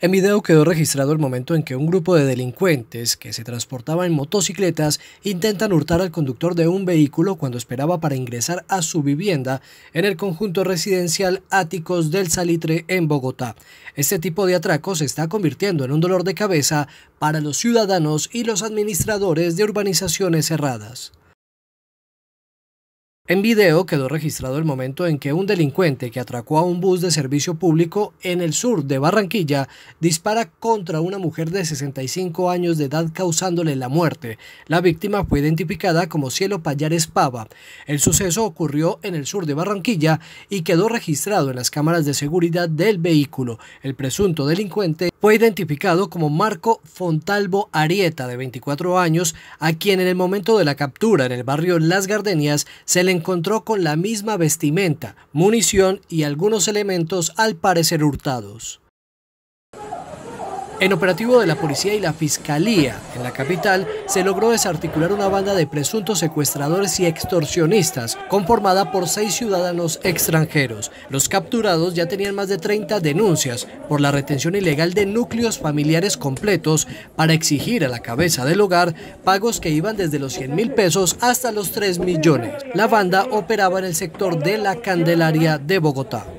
En video quedó registrado el momento en que un grupo de delincuentes que se transportaba en motocicletas intentan hurtar al conductor de un vehículo cuando esperaba para ingresar a su vivienda en el conjunto residencial Áticos del Salitre en Bogotá. Este tipo de atraco se está convirtiendo en un dolor de cabeza para los ciudadanos y los administradores de urbanizaciones cerradas. En video quedó registrado el momento en que un delincuente que atracó a un bus de servicio público en el sur de Barranquilla dispara contra una mujer de 65 años de edad causándole la muerte. La víctima fue identificada como Cielo Payares Pava. El suceso ocurrió en el sur de Barranquilla y quedó registrado en las cámaras de seguridad del vehículo. El presunto delincuente fue identificado como Marco Fontalvo Arieta, de 24 años, a quien en el momento de la captura en el barrio Las Gardenias se le encontró con la misma vestimenta, munición y algunos elementos al parecer hurtados. En operativo de la policía y la fiscalía en la capital se logró desarticular una banda de presuntos secuestradores y extorsionistas conformada por seis ciudadanos extranjeros. Los capturados ya tenían más de 30 denuncias por la retención ilegal de núcleos familiares completos para exigir a la cabeza del hogar pagos que iban desde los 100 mil pesos hasta los 3 millones. La banda operaba en el sector de la Candelaria de Bogotá.